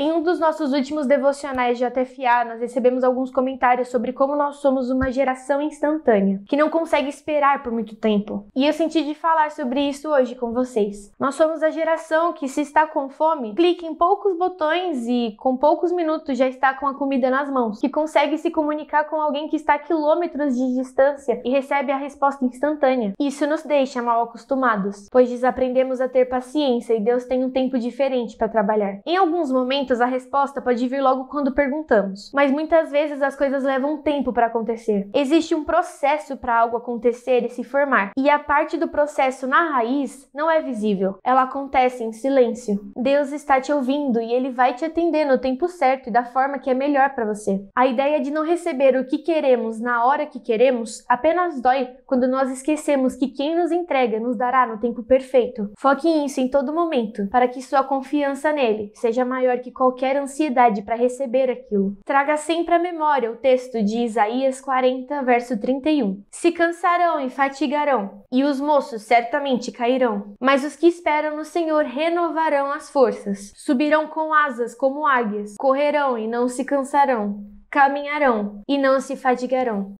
Em um dos nossos últimos devocionais de JFA, nós recebemos alguns comentários sobre como nós somos uma geração instantânea, que não consegue esperar por muito tempo. E eu senti de falar sobre isso hoje com vocês. Nós somos a geração que, se está com fome, clica em poucos botões e, com poucos minutos, já está com a comida nas mãos, que consegue se comunicar com alguém que está a quilômetros de distância e recebe a resposta instantânea. Isso nos deixa mal acostumados, pois desaprendemos a ter paciência e Deus tem um tempo diferente para trabalhar. Em alguns momentos, momentos a resposta pode vir logo quando perguntamos, mas muitas vezes as coisas levam tempo para acontecer. Existe um processo para algo acontecer e se formar, e a parte do processo na raiz não é visível. Ela acontece em silêncio. Deus está te ouvindo e ele vai te atender no tempo certo e da forma que é melhor para você. A ideia de não receber o que queremos na hora que queremos apenas dói quando nós esquecemos que quem nos entrega nos dará no tempo perfeito. Foque nisso em todo momento, para que sua confiança nele seja maior que qualquer ansiedade para receber aquilo. Traga sempre à memória o texto de Isaías 40, verso 31. Se cansarão e fatigarão, e os moços certamente cairão. Mas os que esperam no Senhor renovarão as forças, subirão com asas como águias, correrão e não se cansarão, caminharão e não se fatigarão.